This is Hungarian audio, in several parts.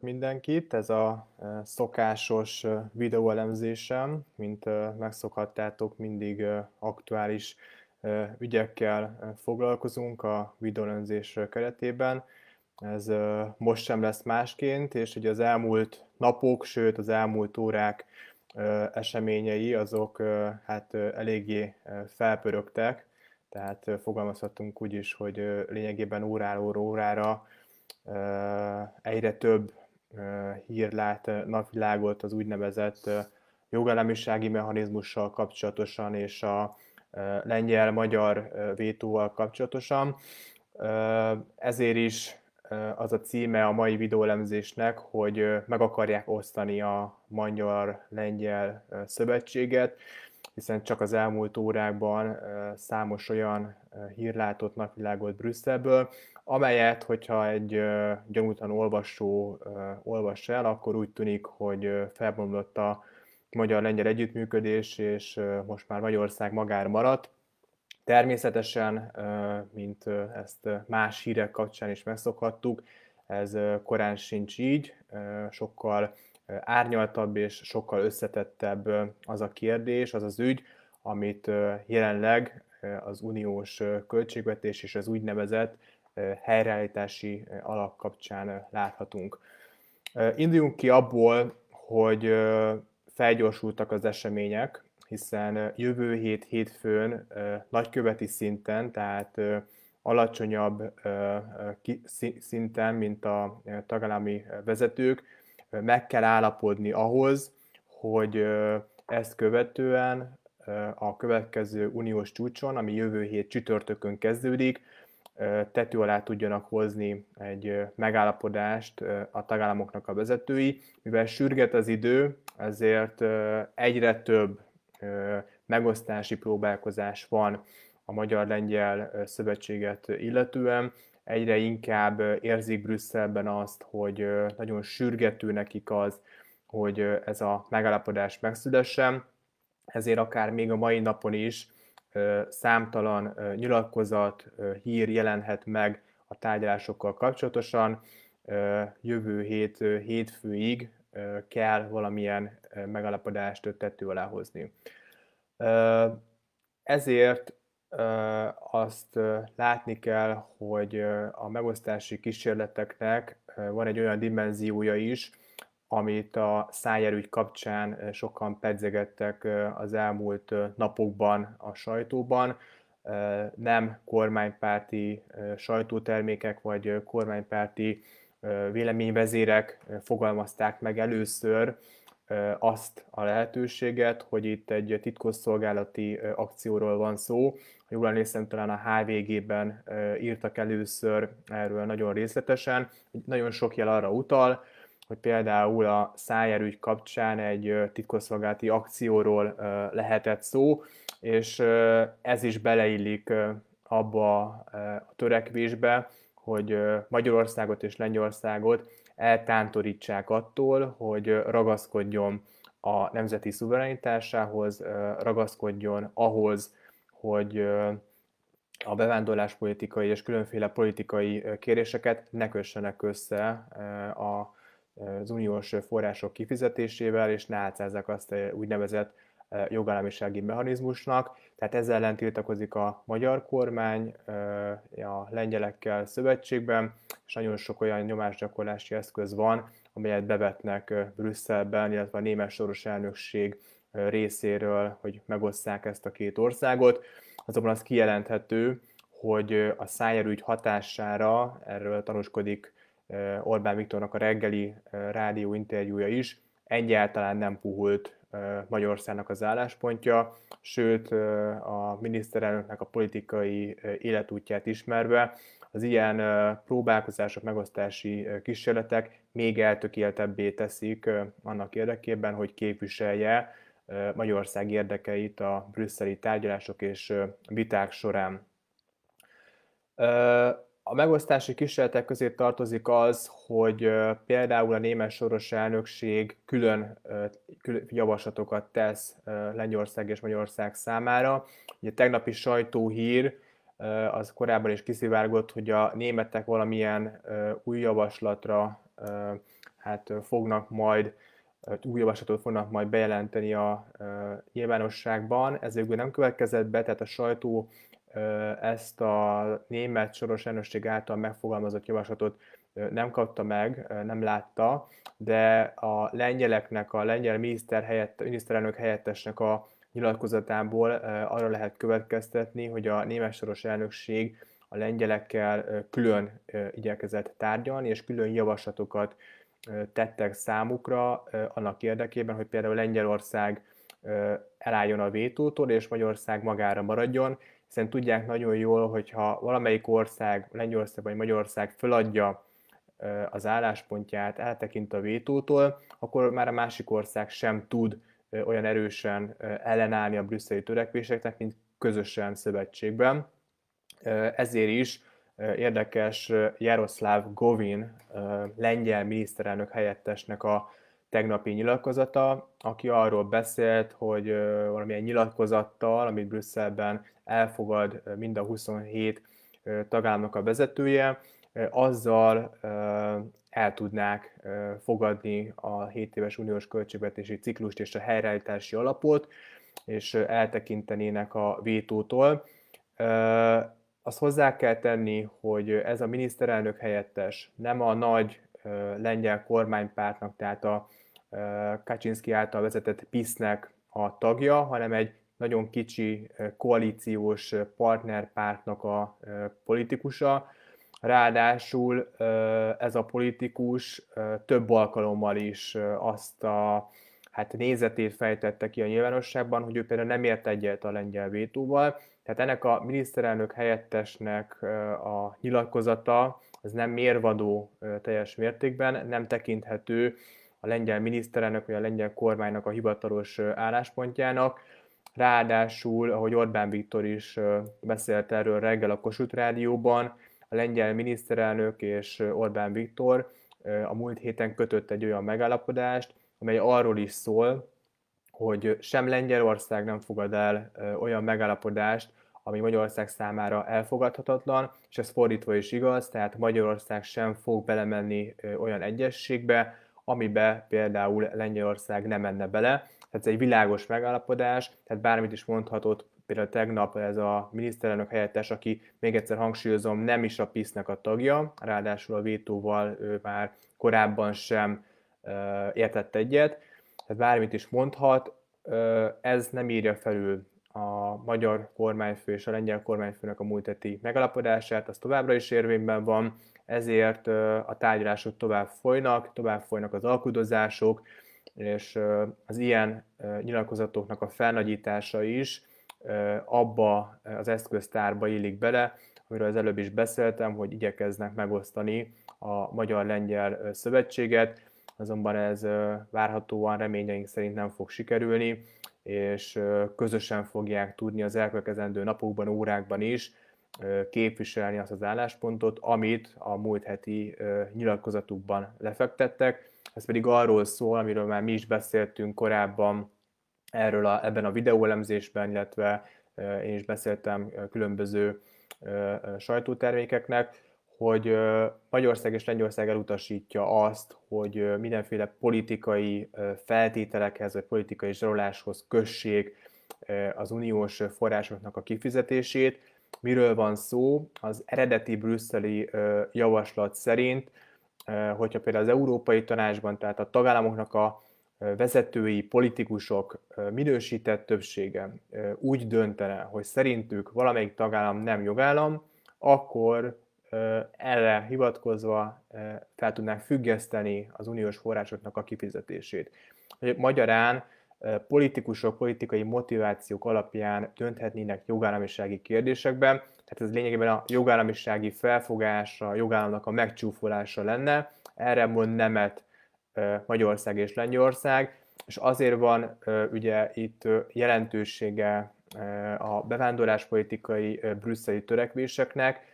mindenkit, ez a szokásos videóelemzésem, mint megszokhattátok, mindig aktuális ügyekkel foglalkozunk a videóelemzés keretében. Ez most sem lesz másként, és ugye az elmúlt napok, sőt az elmúlt órák eseményei azok hát eléggé felpörögtek, tehát fogalmazhatunk úgy is, hogy lényegében óráról órára egyre több lát napvilágot az úgynevezett jogállamisági mechanizmussal kapcsolatosan és a lengyel-magyar vétóval kapcsolatosan. Ezért is az a címe a mai videólemzésnek, hogy meg akarják osztani a magyar-lengyel szövetséget, hiszen csak az elmúlt órákban számos olyan hírlátott napvilágot Brüsszelből, amelyet, hogyha egy gyanútan olvasó olvas el, akkor úgy tűnik, hogy felbomlott a magyar-lengyel együttműködés, és most már Magyarország magára maradt. Természetesen, mint ezt más hírek kapcsán is megszokhattuk, ez korán sincs így, sokkal árnyaltabb és sokkal összetettebb az a kérdés, az az ügy, amit jelenleg az uniós költségvetés és az úgynevezett helyreállítási alap kapcsán láthatunk. Induljunk ki abból, hogy felgyorsultak az események, hiszen jövő hét hétfőn nagyköveti szinten, tehát alacsonyabb szinten, mint a tagállami vezetők, meg kell állapodni ahhoz, hogy ezt követően a következő uniós csúcson, ami jövő hét csütörtökön kezdődik, tető alá tudjanak hozni egy megállapodást a tagállamoknak a vezetői. Mivel sürget az idő, ezért egyre több megosztási próbálkozás van a Magyar-Lengyel Szövetséget illetően. Egyre inkább érzik Brüsszelben azt, hogy nagyon sürgető nekik az, hogy ez a megállapodás megszülessen. Ezért akár még a mai napon is számtalan nyilatkozat, hír jelenhet meg a tárgyalásokkal kapcsolatosan. Jövő hét hétfőig kell valamilyen megalapodást tető alá hozni. Ezért azt látni kell, hogy a megosztási kísérleteknek van egy olyan dimenziója is, amit a szájerügy kapcsán sokan pedzegettek az elmúlt napokban a sajtóban. Nem kormánypárti sajtótermékek vagy kormánypárti véleményvezérek fogalmazták meg először azt a lehetőséget, hogy itt egy titkosszolgálati akcióról van szó. Ha jól emlékszem, talán a HVG-ben írtak először erről nagyon részletesen. Nagyon sok jel arra utal, hogy például a szájerügy kapcsán egy titkosszolgálati akcióról lehetett szó, és ez is beleillik abba a törekvésbe, hogy Magyarországot és Lengyelországot eltántorítsák attól, hogy ragaszkodjon a nemzeti szuverenitásához, ragaszkodjon ahhoz, hogy a bevándorláspolitikai és különféle politikai kéréseket ne kössenek össze a az uniós források kifizetésével, és ne átszázzák azt eh, úgynevezett eh, jogállamisági mechanizmusnak. Tehát ezzel ellen tiltakozik a magyar kormány eh, a lengyelekkel szövetségben, és nagyon sok olyan nyomásgyakorlási eszköz van, amelyet bevetnek Brüsszelben, illetve a német soros elnökség részéről, hogy megosszák ezt a két országot. Azonban az kijelenthető, hogy a szájerügy hatására, erről tanúskodik Eh, Orbán Viktornak a reggeli eh, rádió interjúja is egyáltalán nem puhult eh, Magyarországnak az álláspontja, sőt a miniszterelnöknek a politikai életútját ismerve az ilyen próbálkozások, megosztási kísérletek még eltökéltebbé teszik annak érdekében, hogy képviselje Magyarország érdekeit a brüsszeli tárgyalások és viták során. A megosztási kísérletek közé tartozik az, hogy például a német soros elnökség külön javaslatokat tesz Lengyország és Magyarország számára. Ugye tegnapi sajtóhír az korábban is kiszivárgott, hogy a németek valamilyen új javaslatra hát fognak majd új javaslatot fognak majd bejelenteni a nyilvánosságban. Ez végül nem következett be, tehát a sajtó ezt a német soros elnökség által megfogalmazott javaslatot nem kapta meg, nem látta, de a lengyeleknek, a lengyel miniszter helyett, miniszterelnök helyettesnek a nyilatkozatából arra lehet következtetni, hogy a német soros elnökség a lengyelekkel külön igyekezett tárgyalni, és külön javaslatokat tettek számukra annak érdekében, hogy például Lengyelország elálljon a vétótól, és Magyarország magára maradjon, hiszen tudják nagyon jól, hogyha valamelyik ország, Lengyelország vagy Magyarország föladja az álláspontját, eltekint a vétótól, akkor már a másik ország sem tud olyan erősen ellenállni a brüsszeli törekvéseknek, mint közösen szövetségben. Ezért is érdekes Jaroszláv Govin lengyel miniszterelnök helyettesnek a tegnapi nyilatkozata, aki arról beszélt, hogy valamilyen nyilatkozattal, amit Brüsszelben elfogad mind a 27 tagállamnak a vezetője, azzal el tudnák fogadni a 7 éves uniós költségvetési ciklust és a helyreállítási alapot, és eltekintenének a vétótól. Azt hozzá kell tenni, hogy ez a miniszterelnök helyettes nem a nagy lengyel kormánypártnak, tehát a Kaczynski által vezetett PISZ-nek a tagja, hanem egy nagyon kicsi koalíciós partnerpártnak a politikusa. Ráadásul ez a politikus több alkalommal is azt a hát nézetét fejtette ki a nyilvánosságban, hogy ő például nem ért egyet a lengyel vétóval. Tehát ennek a miniszterelnök helyettesnek a nyilatkozata, az nem mérvadó teljes mértékben, nem tekinthető a lengyel miniszterelnök vagy a lengyel kormánynak a hivatalos álláspontjának. Ráadásul, ahogy Orbán Viktor is beszélt erről reggel a Kossuth Rádióban, a lengyel miniszterelnök és Orbán Viktor a múlt héten kötött egy olyan megállapodást, amely arról is szól, hogy sem Lengyelország nem fogad el olyan megállapodást, ami Magyarország számára elfogadhatatlan, és ez fordítva is igaz, tehát Magyarország sem fog belemenni olyan egyességbe, amibe például Lengyelország nem menne bele. Tehát ez egy világos megállapodás, tehát bármit is mondhatott például tegnap ez a miniszterelnök helyettes, aki még egyszer hangsúlyozom, nem is a pisz a tagja, ráadásul a vétóval ő már korábban sem értett egyet, tehát bármit is mondhat, ez nem írja felül a magyar kormányfő és a lengyel kormányfőnek a múlt heti megalapodását, az továbbra is érvényben van, ezért a tárgyalások tovább folynak, tovább folynak az alkudozások, és az ilyen nyilatkozatoknak a felnagyítása is abba az eszköztárba illik bele, amiről az előbb is beszéltem, hogy igyekeznek megosztani a magyar-lengyel szövetséget, azonban ez várhatóan reményeink szerint nem fog sikerülni és közösen fogják tudni az elkövetkezendő napokban, órákban is képviselni azt az álláspontot, amit a múlt heti nyilatkozatukban lefektettek. Ez pedig arról szól, amiről már mi is beszéltünk korábban erről a, ebben a videóelemzésben, illetve én is beszéltem különböző sajtótermékeknek, hogy Magyarország és Lengyország elutasítja azt, hogy mindenféle politikai feltételekhez vagy politikai zsaroláshoz kössék az uniós forrásoknak a kifizetését. Miről van szó? Az eredeti brüsszeli javaslat szerint, hogyha például az Európai Tanácsban, tehát a tagállamoknak a vezetői politikusok minősített többsége úgy döntene, hogy szerintük valamelyik tagállam nem jogállam, akkor erre hivatkozva fel tudnánk függeszteni az uniós forrásoknak a kifizetését. Magyarán politikusok politikai motivációk alapján dönthetnének jogállamisági kérdésekben, tehát ez lényegében a jogállamisági felfogása, a jogállamnak a megcsúfolása lenne, erre mond nemet Magyarország és Lengyelország, és azért van ugye itt jelentősége a bevándorláspolitikai brüsszeli törekvéseknek,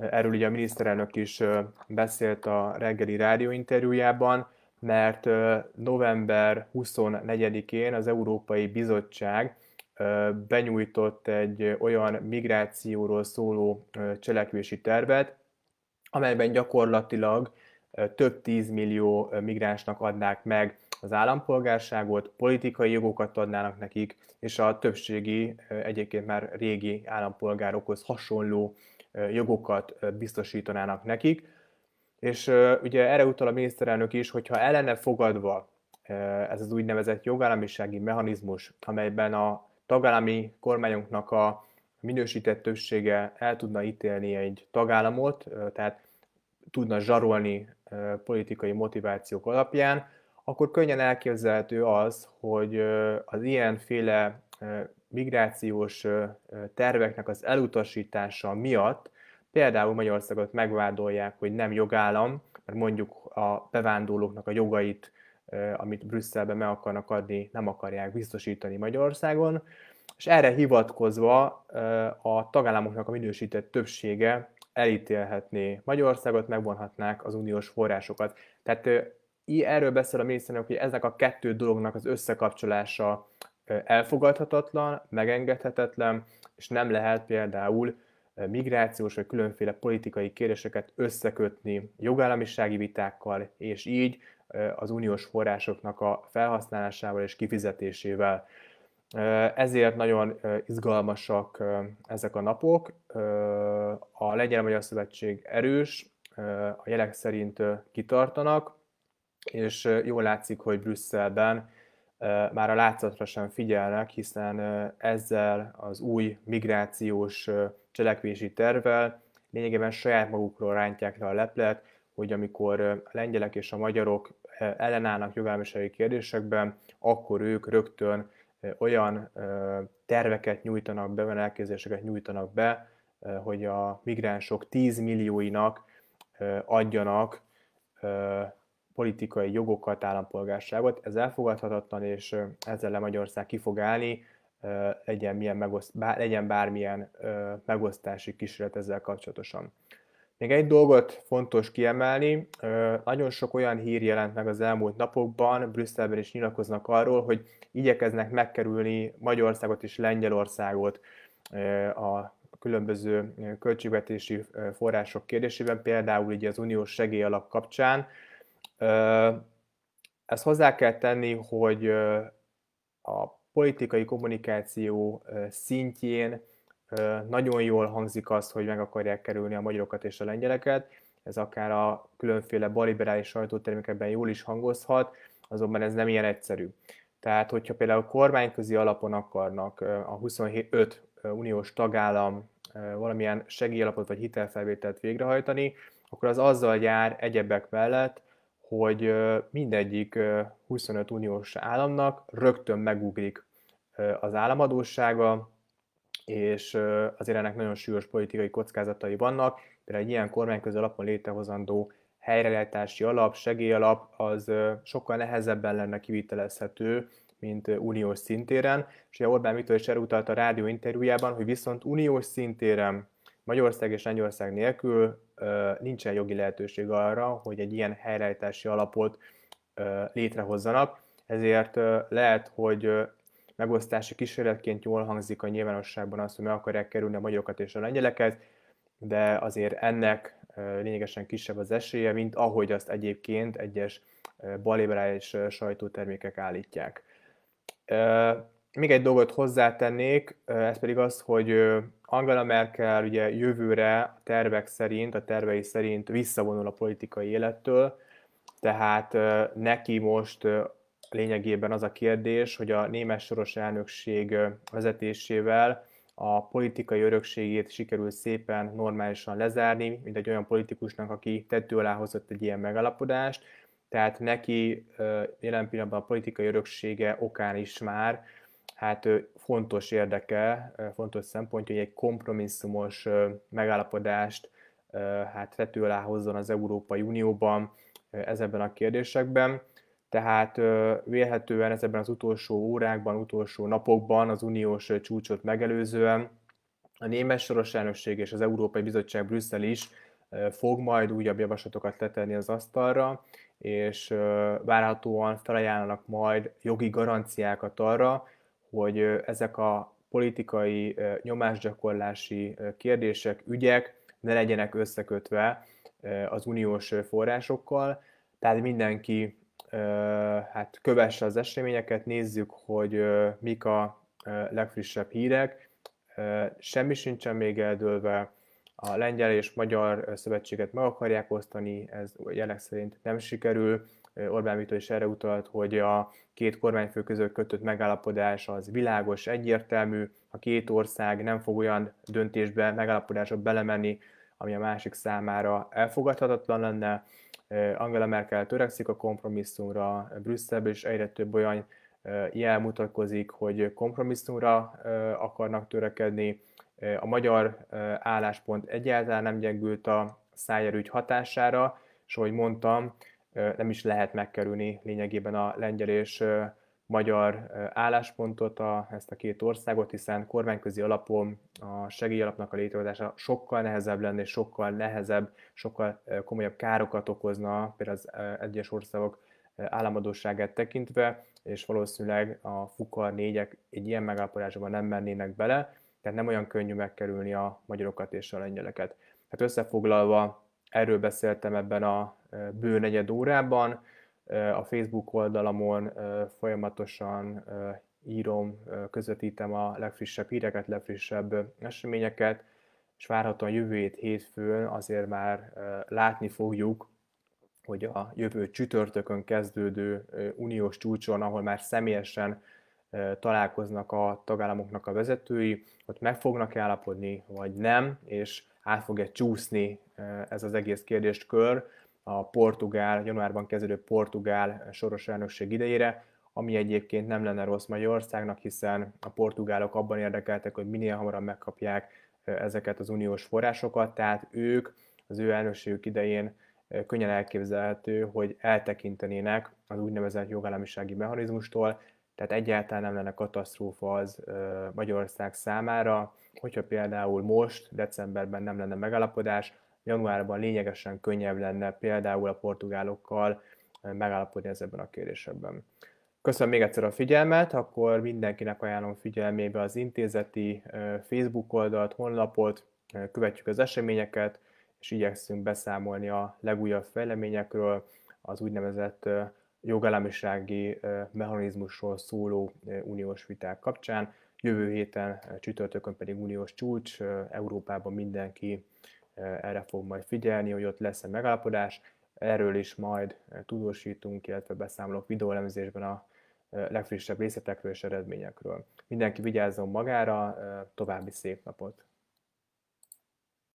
Erről ugye a miniszterelnök is beszélt a reggeli rádióinterjújában, mert november 24-én az Európai Bizottság benyújtott egy olyan migrációról szóló cselekvési tervet, amelyben gyakorlatilag több tízmillió migránsnak adnák meg az állampolgárságot, politikai jogokat adnának nekik, és a többségi egyébként már régi állampolgárokhoz hasonló jogokat biztosítanának nekik. És ugye erre utal a miniszterelnök is, hogyha ellene fogadva ez az úgynevezett jogállamisági mechanizmus, amelyben a tagállami kormányoknak a minősített többsége el tudna ítélni egy tagállamot, tehát tudna zsarolni politikai motivációk alapján, akkor könnyen elképzelhető az, hogy az ilyenféle migrációs terveknek az elutasítása miatt például Magyarországot megvádolják, hogy nem jogállam, mert mondjuk a bevándorlóknak a jogait, amit Brüsszelben meg akarnak adni, nem akarják biztosítani Magyarországon, és erre hivatkozva a tagállamoknak a minősített többsége elítélhetné Magyarországot, megvonhatnák az uniós forrásokat. Tehát erről beszél a miniszterelnök, hogy ezek a kettő dolognak az összekapcsolása elfogadhatatlan, megengedhetetlen, és nem lehet például migrációs vagy különféle politikai kérdéseket összekötni jogállamisági vitákkal, és így az uniós forrásoknak a felhasználásával és kifizetésével. Ezért nagyon izgalmasak ezek a napok. A Lengyel-Magyar Szövetség erős, a jelek szerint kitartanak, és jól látszik, hogy Brüsszelben már a látszatra sem figyelnek, hiszen ezzel az új migrációs cselekvési tervvel lényegében saját magukról rántják le a leplet, hogy amikor a lengyelek és a magyarok ellenállnak jogállamisági kérdésekben, akkor ők rögtön olyan terveket nyújtanak be, olyan elképzeléseket nyújtanak be, hogy a migránsok 10 millióinak adjanak politikai jogokat, állampolgárságot. Ez elfogadhatatlan, és ezzel le Magyarország ki fog állni, legyen, milyen megoszt, bár, legyen bármilyen megosztási kísérlet ezzel kapcsolatosan. Még egy dolgot fontos kiemelni, nagyon sok olyan hír jelent meg az elmúlt napokban, Brüsszelben is nyilatkoznak arról, hogy igyekeznek megkerülni Magyarországot és Lengyelországot a különböző költségvetési források kérdésében, például ugye az uniós segélyalap kapcsán, ezt hozzá kell tenni, hogy a politikai kommunikáció szintjén nagyon jól hangzik az, hogy meg akarják kerülni a magyarokat és a lengyeleket, ez akár a különféle baliberális sajtótermékekben jól is hangozhat, azonban ez nem ilyen egyszerű. Tehát, hogyha például kormányközi alapon akarnak a 25 uniós tagállam valamilyen segélyalapot vagy hitelfelvételt végrehajtani, akkor az azzal jár egyebek mellett, hogy mindegyik 25 uniós államnak rögtön megugrik az államadósága, és azért ennek nagyon súlyos politikai kockázatai vannak, például egy ilyen kormányközi alapon létrehozandó helyreállítási alap, segélyalap, az sokkal nehezebben lenne kivitelezhető, mint uniós szintéren, és ugye Orbán Viktor is erre utalt a rádió interjújában, hogy viszont uniós szintéren Magyarország és Lengyelország nélkül nincsen jogi lehetőség arra, hogy egy ilyen helyreállítási alapot létrehozzanak, ezért lehet, hogy megosztási kísérletként jól hangzik a nyilvánosságban az, hogy meg akarják kerülni a magyarokat és a lengyeleket, de azért ennek lényegesen kisebb az esélye, mint ahogy azt egyébként egyes balliberális sajtótermékek állítják. Még egy dolgot hozzátennék, ez pedig az, hogy Angela Merkel ugye jövőre a tervek szerint, a tervei szerint visszavonul a politikai élettől, tehát neki most lényegében az a kérdés, hogy a német soros elnökség vezetésével a politikai örökségét sikerül szépen normálisan lezárni, mint egy olyan politikusnak, aki tető alá hozott egy ilyen megalapodást, tehát neki jelen pillanatban a politikai öröksége okán is már, hát fontos érdeke, fontos szempontja, hogy egy kompromisszumos megállapodást hát tető alá hozzon az Európai Unióban ezekben a kérdésekben. Tehát vélhetően ezekben az utolsó órákban, utolsó napokban az uniós csúcsot megelőzően a német soros elnökség és az Európai Bizottság Brüsszel is fog majd újabb javaslatokat letenni az asztalra, és várhatóan felajánlanak majd jogi garanciákat arra, hogy ezek a politikai nyomásgyakorlási kérdések, ügyek ne legyenek összekötve az uniós forrásokkal, tehát mindenki hát kövesse az eseményeket, nézzük, hogy mik a legfrissebb hírek, semmi sincsen még eldőlve, a lengyel és magyar szövetséget meg akarják osztani, ez jelek szerint nem sikerül, Orbán Viktor is erre utalt, hogy a két kormányfő között kötött megállapodás az világos, egyértelmű, a két ország nem fog olyan döntésbe, megállapodásba belemenni, ami a másik számára elfogadhatatlan lenne. Angela Merkel törekszik a kompromisszumra, Brüsszel is egyre több olyan jel mutatkozik, hogy kompromisszumra akarnak törekedni. A magyar álláspont egyáltalán nem gyengült a szájerügy hatására, és ahogy mondtam, nem is lehet megkerülni lényegében a lengyel és magyar álláspontot, a, ezt a két országot, hiszen kormányközi alapon a segélyalapnak a létrehozása sokkal nehezebb lenne, és sokkal nehezebb, sokkal komolyabb károkat okozna például az egyes országok államadóságát tekintve, és valószínűleg a fukar négyek egy ilyen megállapodásban nem mennének bele, tehát nem olyan könnyű megkerülni a magyarokat és a lengyeleket. Hát összefoglalva erről beszéltem ebben a bő negyed órában. A Facebook oldalamon folyamatosan írom, közvetítem a legfrissebb híreket, legfrissebb eseményeket, és várhatóan jövő hét hétfőn azért már látni fogjuk, hogy a jövő csütörtökön kezdődő uniós csúcson, ahol már személyesen találkoznak a tagállamoknak a vezetői, ott meg fognak állapodni, vagy nem, és át fog-e csúszni ez az egész kérdéskör, a portugál, januárban kezdődő portugál soros elnökség idejére, ami egyébként nem lenne rossz Magyarországnak, hiszen a portugálok abban érdekeltek, hogy minél hamarabb megkapják ezeket az uniós forrásokat, tehát ők az ő elnökségük idején könnyen elképzelhető, hogy eltekintenének az úgynevezett jogállamisági mechanizmustól, tehát egyáltalán nem lenne katasztrófa az Magyarország számára, hogyha például most, decemberben nem lenne megállapodás, januárban lényegesen könnyebb lenne például a portugálokkal megállapodni ezekben a kérésekben. Köszönöm még egyszer a figyelmet, akkor mindenkinek ajánlom figyelmébe az intézeti Facebook oldalt, honlapot, követjük az eseményeket, és igyekszünk beszámolni a legújabb fejleményekről, az úgynevezett jogállamisági mechanizmusról szóló uniós viták kapcsán. Jövő héten csütörtökön pedig uniós csúcs, Európában mindenki erre fog majd figyelni, hogy ott lesz-e megállapodás. Erről is majd tudósítunk, illetve beszámolok videólemzésben a legfrissebb részletekről és eredményekről. Mindenki vigyázzon magára, további szép napot!